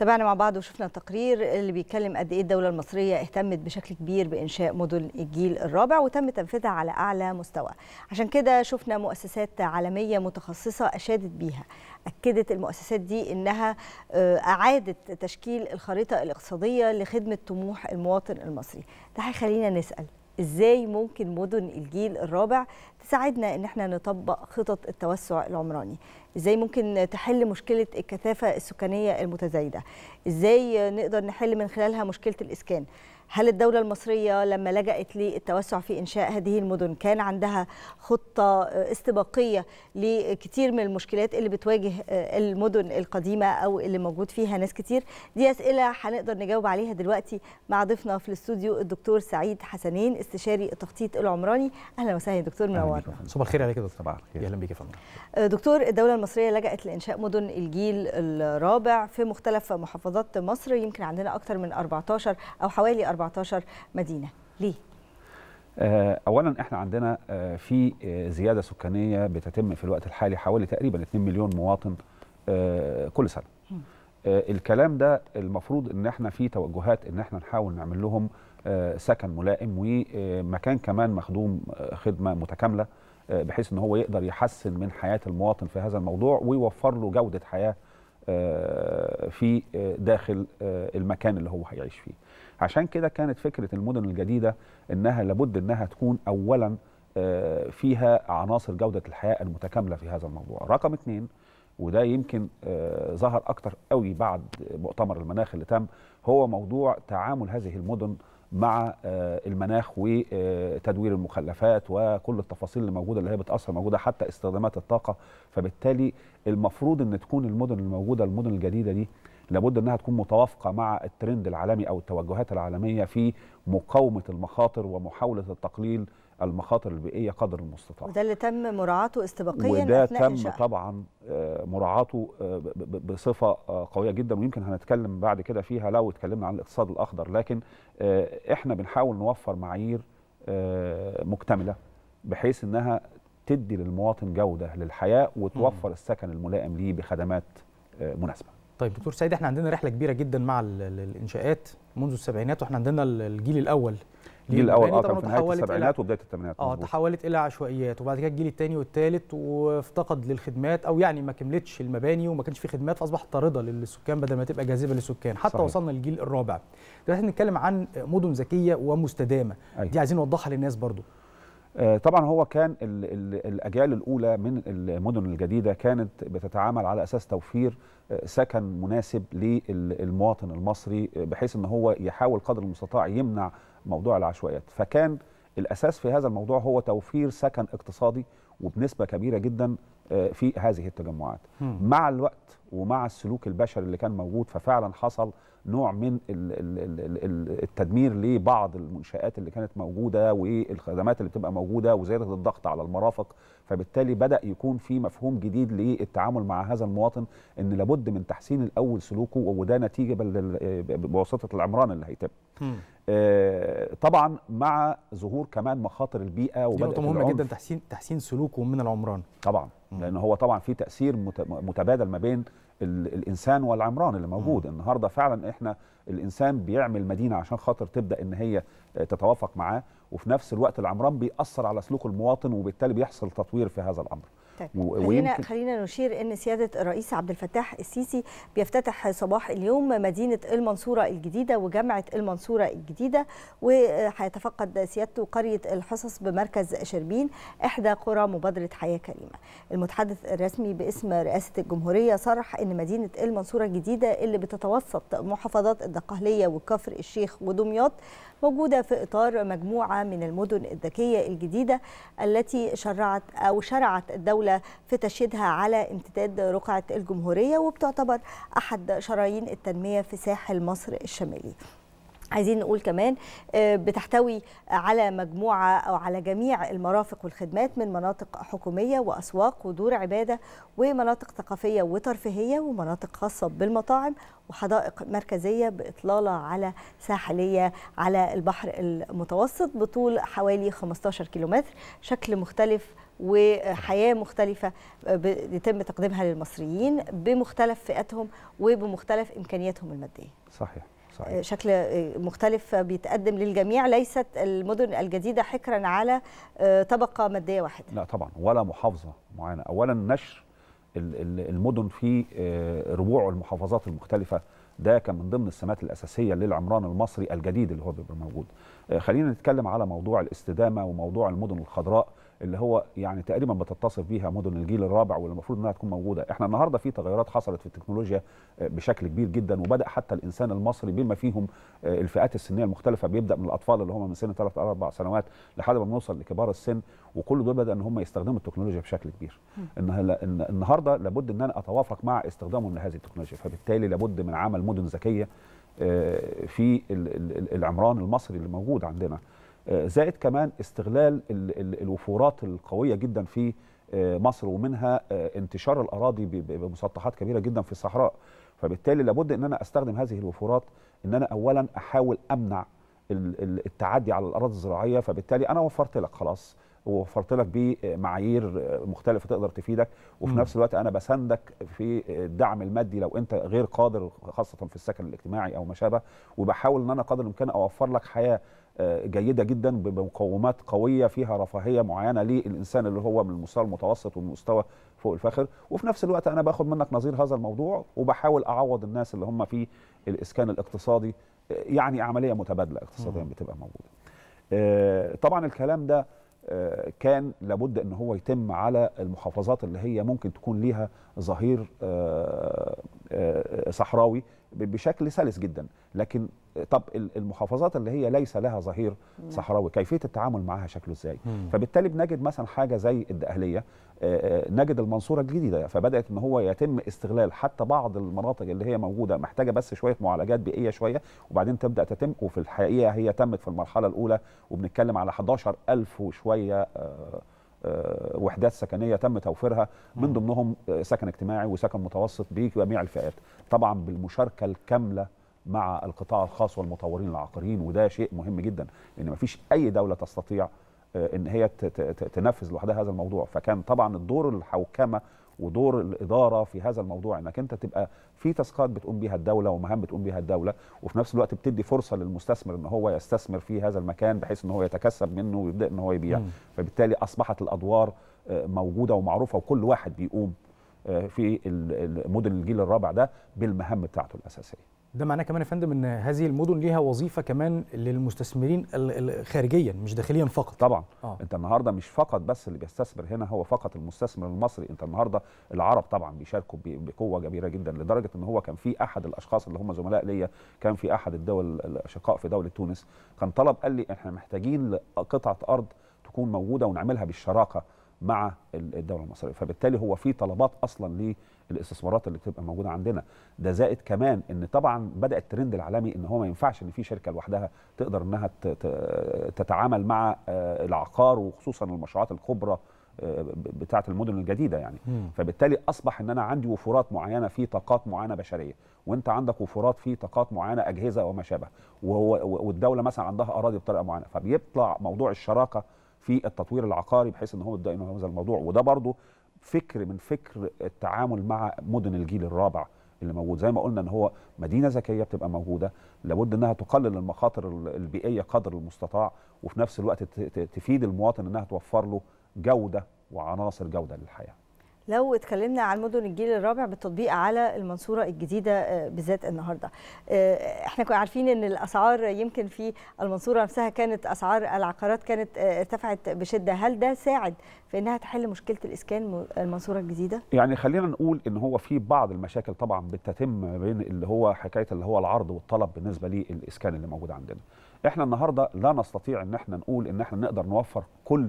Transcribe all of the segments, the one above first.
تابعنا مع بعض وشفنا تقرير اللي بيتكلم قد ايه الدوله المصريه اهتمت بشكل كبير بانشاء مدن الجيل الرابع وتم تنفيذها على اعلى مستوى عشان كده شفنا مؤسسات عالميه متخصصه اشادت بيها اكدت المؤسسات دي انها آه، اعادت تشكيل الخريطه الاقتصاديه لخدمه طموح المواطن المصري ده هيخلينا نسال ازاي ممكن مدن الجيل الرابع تساعدنا ان احنا نطبق خطط التوسع العمراني ازاي ممكن تحل مشكله الكثافه السكانيه المتزايده ازاي نقدر نحل من خلالها مشكله الاسكان هل الدولة المصرية لما لجأت للتوسع في إنشاء هذه المدن كان عندها خطة استباقية لكثير من المشكلات اللي بتواجه المدن القديمة أو اللي موجود فيها ناس كتير دي أسئلة هنقدر نجاوب عليها دلوقتي مع ضيفنا في الاستوديو الدكتور سعيد حسنين استشاري التخطيط العمراني أهلا وسهلا يا دكتور منور صباح الخير عليك يا دكتور صباح الخير أهلا بيك يا فندم دكتور الدولة المصرية لجأت لإنشاء مدن الجيل الرابع في مختلف محافظات مصر يمكن عندنا أكثر من 14 أو حوالي 14 مدينه ليه آه، اولا احنا عندنا آه، في آه، زياده سكانيه بتتم في الوقت الحالي حوالي تقريبا 2 مليون مواطن كل سنه الكلام ده المفروض ان احنا في توجهات ان احنا نحاول نعمل لهم سكن ملائم ومكان كمان مخدوم خدمه متكامله بحيث ان هو يقدر يحسن من حياه المواطن في هذا الموضوع ويوفر له جوده حياه آه، في آه، داخل آه، المكان اللي هو هيعيش فيه عشان كده كانت فكرة المدن الجديدة أنها لابد أنها تكون أولا فيها عناصر جودة الحياة المتكاملة في هذا الموضوع رقم اثنين وده يمكن ظهر أكتر قوي بعد مؤتمر المناخ اللي تم هو موضوع تعامل هذه المدن مع آه، المناخ وتدوير المخلفات وكل التفاصيل اللي موجوده اللي هي بتاثر موجوده حتى استخدامات الطاقه فبالتالي المفروض ان تكون المدن الموجوده المدن الجديده دي لابد انها تكون متوافقه مع الترند العالمي او التوجهات العالميه في مقاومه المخاطر ومحاوله التقليل المخاطر البيئيه قدر المستطاع وده اللي تم مراعاته استباقيا وده أثناء تم إنشاء. طبعا آه، مراعاته آه، بصفه آه، قويه جدا ويمكن هنتكلم بعد كده فيها لو اتكلمنا عن الاقتصاد الاخضر لكن احنا بنحاول نوفر معايير مكتمله بحيث انها تدي للمواطن جوده للحياه وتوفر السكن الملائم ليه بخدمات مناسبه طيب دكتور سعيد احنا عندنا رحله كبيره جدا مع الانشاءات منذ السبعينات واحنا عندنا الجيل الاول الجيل الاول اه كان في نهايه السبعينات وبدايه الثمانينات اه تحولت الى عشوائيات وبعد كده الجيل الثاني والثالث وافتقد للخدمات او يعني ما كملتش المباني وما كانش في خدمات فاصبحت طارده للسكان بدل ما تبقى جاذبه للسكان حتى صحيح. وصلنا للجيل الرابع دلوقتي نتكلم عن مدن ذكيه ومستدامه أيه. دي عايزين نوضحها للناس برضو آه، طبعا هو كان الـ الـ الاجيال الاولى من المدن الجديده كانت بتتعامل على اساس توفير آه، سكن مناسب للمواطن المصري آه، بحيث ان هو يحاول قدر المستطاع يمنع موضوع العشوائيات فكان الاساس في هذا الموضوع هو توفير سكن اقتصادي وبنسبه كبيره جدا آه، في هذه التجمعات مع الوقت ومع السلوك البشري اللي كان موجود ففعلا حصل نوع من التدمير لبعض المنشآت اللي كانت موجودة والخدمات اللي بتبقى موجودة وزيادة الضغط على المرافق فبالتالي بدأ يكون في مفهوم جديد للتعامل مع هذا المواطن ان لابد من تحسين الأول سلوكه وده نتيجة بواسطة العمران اللي هيتم آه، طبعا مع ظهور كمان مخاطر البيئه وبدأ نقطه مهمه جدا تحسين تحسين سلوكه من العمران طبعا لان هو طبعا في تاثير متبادل ما بين الانسان والعمران اللي موجود النهارده فعلا احنا الانسان بيعمل مدينه عشان خاطر تبدا ان هي آه، تتوافق معاه وفي نفس الوقت العمران بيأثر على سلوك المواطن وبالتالي بيحصل تطوير في هذا الامر حضرتك خلينا خلينا نشير ان سياده الرئيس عبد الفتاح السيسي بيفتتح صباح اليوم مدينه المنصوره الجديده وجامعه المنصوره الجديده وهيتفقد سيادته قريه الحصص بمركز شربين احدى قرى مبادره حياه كريمه المتحدث الرسمي باسم رئاسه الجمهوريه صرح ان مدينه المنصوره الجديده اللي بتتوسط محافظات الدقهليه وكفر الشيخ ودمياط موجودة في إطار مجموعة من المدن الذكية الجديدة التي شرعت أو شرعت الدولة الدولة في تشييدها على امتداد رقعة الجمهورية وبتعتبر أحد شرايين التنمية في ساحل مصر الشمالي عايزين نقول كمان آه، بتحتوي على مجموعة أو على جميع المرافق والخدمات من مناطق حكومية وأسواق ودور عبادة ومناطق ثقافية وترفيهية ومناطق خاصة بالمطاعم وحدائق مركزية بإطلالة على ساحلية على البحر المتوسط بطول حوالي 15 كيلومتر شكل مختلف وحياه مختلفه آه، يتم تقديمها للمصريين بمختلف فئاتهم وبمختلف امكانياتهم الماديه. صحيح. صحيح. آه، شكل آه، مختلف بيتقدم للجميع ليست المدن الجديدة حكرا على طبقة مادية واحدة لا طبعا ولا محافظة معينة أولا نشر المدن في ربوع المحافظات المختلفة ده كان من ضمن السمات الأساسية للعمران المصري الجديد اللي هو بيبقى موجود خلينا نتكلم على موضوع الاستدامة وموضوع المدن الخضراء اللي هو يعني تقريبا بتتصف بيها مدن الجيل الرابع واللي المفروض انها تكون موجوده احنا النهارده في تغيرات حصلت في التكنولوجيا آه، بشكل كبير جدا وبدا حتى الانسان المصري بما فيهم آه، الفئات السنيه المختلفه بيبدا من الاطفال اللي هم من سن 3 اربع سنوات لحد ما بنوصل لكبار السن وكل دول بدا ان هم يستخدموا التكنولوجيا بشكل كبير إن النهارده لابد ان انا اتوافق مع استخدامهم لهذه التكنولوجيا فبالتالي لابد من عمل مدن ذكيه آه، في العمران المصري اللي موجود عندنا زائد كمان استغلال الوفورات القويه جدا في آه، مصر ومنها آه، انتشار الاراضي بمسطحات كبيره جدا في الصحراء فبالتالي لابد ان انا استخدم هذه الوفورات ان انا اولا احاول امنع التعدي على الاراضي الزراعيه فبالتالي انا وفرت لك خلاص ووفرت لك بمعايير آه، مختلفه تقدر تفيدك وفي م. نفس الوقت انا بساندك في الدعم المادي لو انت غير قادر خاصه في السكن الاجتماعي او ما شابه وبحاول ان انا قدر الامكان اوفر لك حياه جيده جدا بمقومات قويه فيها رفاهيه معينه للانسان اللي هو من المستوى المتوسط والمستوى فوق الفاخر وفي نفس الوقت انا باخد منك نظير هذا الموضوع وبحاول اعوض الناس اللي هم في الاسكان الاقتصادي يعني عمليه متبادله اقتصاديا بتبقى موجوده آه، طبعا الكلام ده آه، كان لابد ان هو يتم على المحافظات اللي هي ممكن تكون ليها ظهير آه، آه، آه، صحراوي بشكل سلس جدا لكن آه، طب المحافظات اللي هي ليس لها ظهير صحراوي كيفيه التعامل معها شكله ازاي فبالتالي بنجد مثلا حاجه زي الدقهليه نجد المنصوره الجديده فبدات ان هو يتم استغلال حتى بعض المناطق اللي هي موجوده محتاجه بس شويه معالجات بيئيه شويه وبعدين تبدا تتم وفي الحقيقه هي تمت في المرحله الاولى وبنتكلم على 11000 وشويه آه، وحدات سكنيه تم توفيرها من ضمنهم آه، سكن اجتماعي وسكن متوسط بجميع الفئات طبعا بالمشاركه الكامله مع القطاع الخاص والمطورين العقاريين وده شيء مهم جدا لان مفيش اي دوله تستطيع آه، ان هي تنفذ لوحدها هذا الموضوع فكان طبعا الدور الحوكمه ودور الاداره في هذا الموضوع انك انت تبقى في تاسكات بتقوم بيها الدوله ومهام بتقوم بيها الدوله وفي نفس الوقت بتدي فرصه للمستثمر ان هو يستثمر في هذا المكان بحيث ان هو يتكسب منه ويبدا ان هو يبيع فبالتالي اصبحت الادوار آه، موجوده ومعروفه وكل واحد بيقوم آه، في مدن الجيل الرابع ده بالمهام بتاعته الاساسيه ده معناه كمان يا فندم ان هذه المدن ليها وظيفه كمان للمستثمرين خارجيا مش داخليا فقط طبعا آه. انت النهارده مش فقط بس اللي بيستثمر هنا هو فقط المستثمر المصري انت النهارده العرب طبعا بيشاركوا بقوه كبيره جدا لدرجه ان هو كان في احد الاشخاص اللي هم زملاء ليا كان في احد الدول الاشقاء في دوله تونس كان طلب قال لي احنا محتاجين قطعه ارض تكون موجوده ونعملها بالشراكه مع الدوله المصريه فبالتالي هو في طلبات اصلا الاستثمارات اللي بتبقى موجوده عندنا ده زائد كمان ان طبعا بدا الترند العالمي ان هو ما ينفعش ان في شركه لوحدها تقدر انها تتعامل مع آه، العقار وخصوصا المشروعات الكبرى آه، بتاعه المدن الجديده يعني م. فبالتالي اصبح ان انا عندي وفورات معينه في طاقات معينه بشريه وانت عندك وفورات في طاقات معينه اجهزه وما شابه والدوله مثلا عندها اراضي بطريقه معينه فبيطلع موضوع الشراكه في التطوير العقاري بحيث ان هو يبدا هذا الموضوع وده برضه فكر من فكر التعامل مع مدن الجيل الرابع اللي موجود زي ما قلنا ان هو مدينه ذكيه بتبقى موجوده لابد انها تقلل المخاطر البيئيه قدر المستطاع وفي نفس الوقت تفيد المواطن انها توفر له جوده وعناصر جوده للحياه لو اتكلمنا عن مدن الجيل الرابع بالتطبيق على المنصوره الجديده آه، بالذات النهارده آه، احنا كنا عارفين ان الاسعار يمكن في المنصوره نفسها كانت اسعار العقارات كانت آه، ارتفعت بشده هل ده ساعد في انها تحل مشكله الاسكان المنصوره الجديده يعني خلينا نقول ان هو في بعض المشاكل طبعا بتتم بين اللي هو حكايه اللي هو العرض والطلب بالنسبه للاسكان اللي موجود عندنا احنا النهارده لا نستطيع ان احنا نقول ان احنا نقدر نوفر كل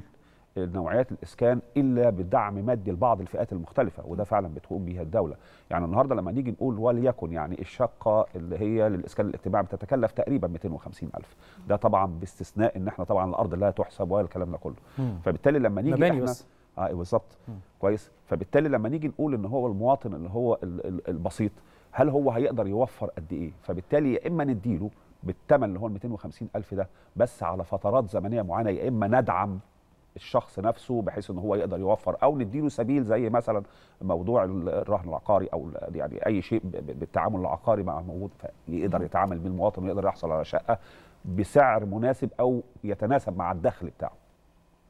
نوعيات الاسكان الا بدعم مادي لبعض الفئات المختلفه وده فعلا بتقوم بيها الدوله يعني النهارده لما نيجي نقول وليكن يعني الشقه اللي هي للاسكان الاجتماعي بتتكلف تقريبا 250000 ده طبعا باستثناء ان احنا طبعا الارض لا تحسب ولا الكلام ده كله فبالتالي لما نيجي مباني بس اه إيه، بالظبط كويس فبالتالي لما نيجي نقول ان هو المواطن اللي هو البسيط هل هو هيقدر يوفر قد ايه فبالتالي يا اما نديله بالثمن اللي هو ال 250 ألف ده بس على فترات زمنية معينة يا إما ندعم الشخص نفسه بحيث ان هو يقدر يوفر او نديله سبيل زي مثلا موضوع الرهن العقاري او يعني اي شيء بالتعامل العقاري مع موجود يقدر يتعامل بيه المواطن ويقدر يحصل على شقه بسعر مناسب او يتناسب مع الدخل بتاعه.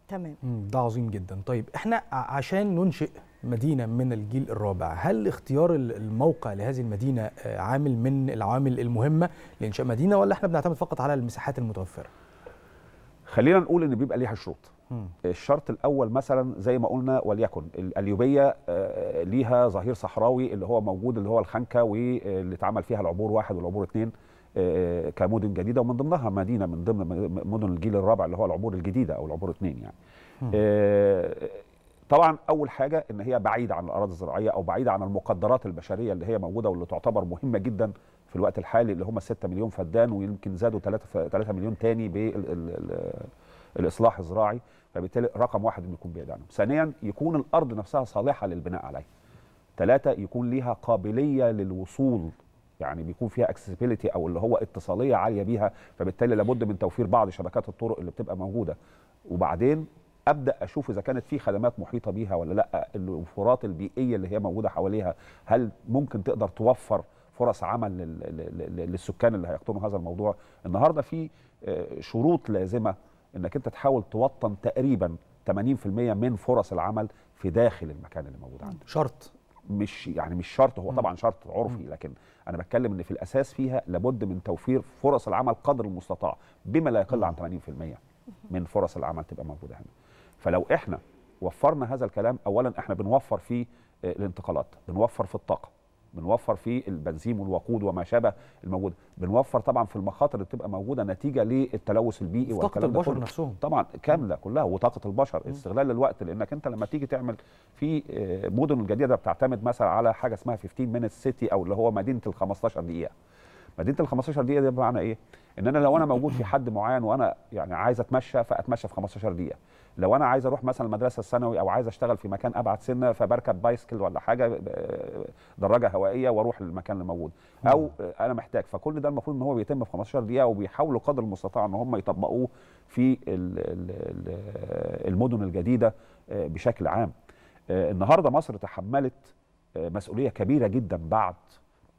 تمام. ده عظيم جدا، طيب احنا عشان ننشئ مدينه من الجيل الرابع، هل اختيار الموقع لهذه المدينه آه، عامل من العوامل المهمه لانشاء مدينه ولا احنا بنعتمد فقط على المساحات المتوفره؟ خلينا نقول ان بيبقى ليها شروط. آه، الشرط الاول مثلا زي ما قلنا وليكن القليوبيه آه، آه، ليها ظهير صحراوي اللي هو موجود اللي هو الخنكه واللي اتعمل فيها العبور واحد والعبور اثنين كمدن جديده ومن ضمنها مدينه من ضمن مدن الجيل الرابع اللي هو العبور الجديده او العبور اثنين يعني. طبعا اول حاجه ان هي بعيده عن الاراضي الزراعيه او بعيده عن المقدرات البشريه اللي هي موجوده واللي تعتبر مهمه جدا في الوقت الحالي اللي هم 6 مليون فدان ويمكن زادوا 3 3 مليون تاني بالاصلاح الزراعي فبالتالي رقم واحد بيكون بعيد عنهم ثانيا يكون الارض نفسها صالحه للبناء عليها ثلاثه يكون ليها قابليه للوصول يعني بيكون فيها اكسسبيلتي او اللي هو اتصاليه عاليه بيها فبالتالي لابد من توفير بعض شبكات الطرق اللي بتبقى موجوده وبعدين ابدا اشوف اذا كانت في خدمات محيطه بيها ولا لا الوفرات البيئيه اللي هي موجوده حواليها هل ممكن تقدر توفر فرص عمل للسكان اللي هيقطنوا هذا الموضوع النهارده في آه، شروط لازمه انك انت تحاول توطن تقريبا 80% من فرص العمل في داخل المكان اللي موجود عندك شرط مش يعني مش شرط هو طبعا شرط عرفي لكن انا بتكلم ان في الاساس فيها لابد من توفير فرص العمل قدر المستطاع بما لا يقل عن 80% من فرص العمل تبقى موجوده هنا فلو احنا وفرنا هذا الكلام اولا احنا بنوفر في آه، الانتقالات بنوفر في الطاقه بنوفر في البنزين والوقود وما شابه الموجوده بنوفر طبعا في المخاطر اللي بتبقى موجوده نتيجه للتلوث البيئي طاقه البشر نفسهم طبعا كامله كلها وطاقه البشر استغلال الوقت لانك انت لما تيجي تعمل في آه، مدن الجديده بتعتمد مثلا على حاجه اسمها 15 مينت سيتي او اللي هو مدينه ال 15 دقيقه مدينه ال 15 دقيقه دي بمعنى ايه ان انا لو انا موجود في حد معين وانا يعني عايز اتمشى فاتمشى في 15 دقيقه لو انا عايز اروح مثلا المدرسه الثانوي او عايز اشتغل في مكان ابعد سنه فبركب بايسكل ولا حاجه دراجه هوائيه واروح للمكان اللي موجود او انا محتاج فكل ده المفروض ان هو بيتم في 15 دقيقه وبيحاولوا قدر المستطاع ان هم يطبقوه في المدن الجديده آه، بشكل عام آه، النهارده مصر تحملت آه، مسؤوليه كبيره جدا بعد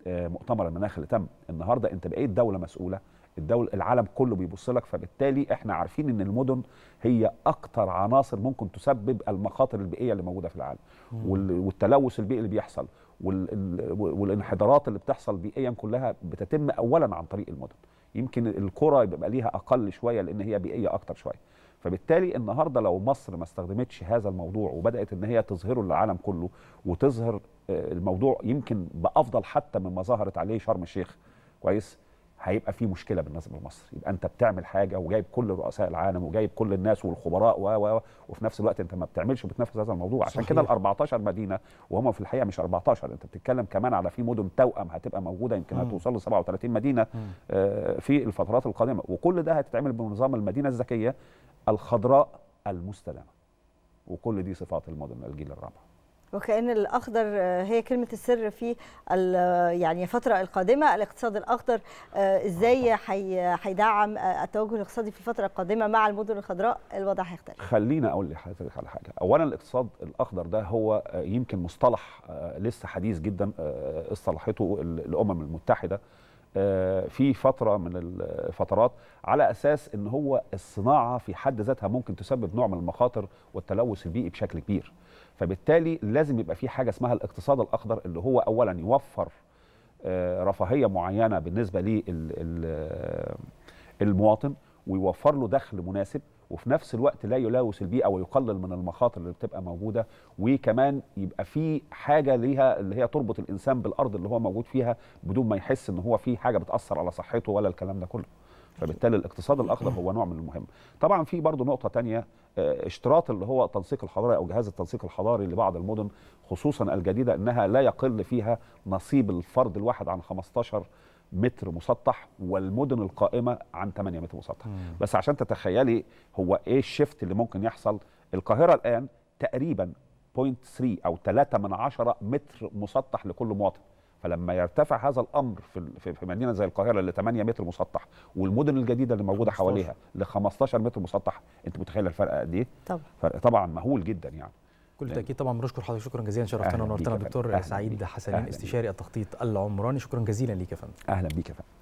مؤتمر المناخ اللي تم النهارده انت بقيت دوله مسؤوله الدول العالم كله بيبص لك فبالتالي احنا عارفين ان المدن هي اكتر عناصر ممكن تسبب المخاطر البيئيه اللي موجوده في العالم والتلوث البيئي اللي بيحصل والانحدارات اللي بتحصل بيئيا كلها بتتم اولا عن طريق المدن يمكن القرى بيبقى ليها اقل شويه لان هي بيئيه اكتر شويه فبالتالي النهارده لو مصر ما استخدمتش هذا الموضوع وبدات ان هي تظهره للعالم كله وتظهر آه، الموضوع يمكن بافضل حتى مما ظهرت عليه شرم الشيخ كويس هيبقى في مشكله بالنسبه لمصر يبقى انت بتعمل حاجه وجايب كل رؤساء العالم وجايب كل الناس والخبراء و و وفي نفس الوقت انت ما بتعملش وبتنفذ هذا الموضوع صحيح. عشان كده ال 14 مدينه وهم في الحقيقه مش 14 انت بتتكلم كمان على في مدن توأم هتبقى موجوده يمكن هتوصل ل 37 مدينه آه في الفترات القادمه وكل ده هتتعمل بنظام المدينه الذكيه الخضراء المستدامه وكل دي صفات المدن الجيل الرابع وكأن الأخضر آه، هي كلمة السر في آه، يعني الفترة القادمة الاقتصاد الأخضر آه، إزاي هيدعم التوجه الاقتصادي في الفترة القادمة مع المدن الخضراء الوضع هيختلف خلينا أقول لحضرتك على حاجة أولا الاقتصاد الأخضر ده هو يمكن مصطلح لسه حديث جدا اصطلحته الأمم المتحدة في فترة من الفترات على أساس أن هو الصناعة في حد ذاتها ممكن تسبب نوع من المخاطر والتلوث البيئي بشكل كبير فبالتالي لازم يبقى في حاجه اسمها الاقتصاد الاخضر اللي هو اولا يوفر آه، رفاهيه معينه بالنسبه للمواطن آه، ويوفر له دخل مناسب وفي نفس الوقت لا يلوث البيئه ويقلل من المخاطر اللي بتبقى موجوده وكمان يبقى في حاجه ليها اللي هي تربط الانسان بالارض اللي هو موجود فيها بدون ما يحس ان هو في حاجه بتاثر على صحته ولا الكلام ده كله فبالتالي الاقتصاد الاخضر هو نوع من المهم طبعا في برضه نقطه ثانيه اشتراط اللي هو التنسيق الحضاري او جهاز التنسيق الحضاري لبعض المدن خصوصا الجديده انها لا يقل فيها نصيب الفرد الواحد عن 15 متر مسطح والمدن القائمه عن 8 متر مسطح مم. بس عشان تتخيلي هو ايه الشفت اللي ممكن يحصل القاهره الان تقريبا 0.3 او 3 من 10 متر مسطح لكل مواطن فلما يرتفع هذا الامر في في مدينه زي القاهره ل 8 متر مسطح والمدن الجديده اللي موجوده 15. حواليها ل 15 متر مسطح انت متخيل الفرق قد ايه؟ طبعا فرق طبعا مهول جدا يعني كل تاكيد طبعا بنشكر حضرتك شكرا جزيلا شرفتنا ونورتنا دكتور سعيد حسنين استشاري التخطيط العمراني شكرا جزيلا ليك يا فندم اهلا بيك يا فندم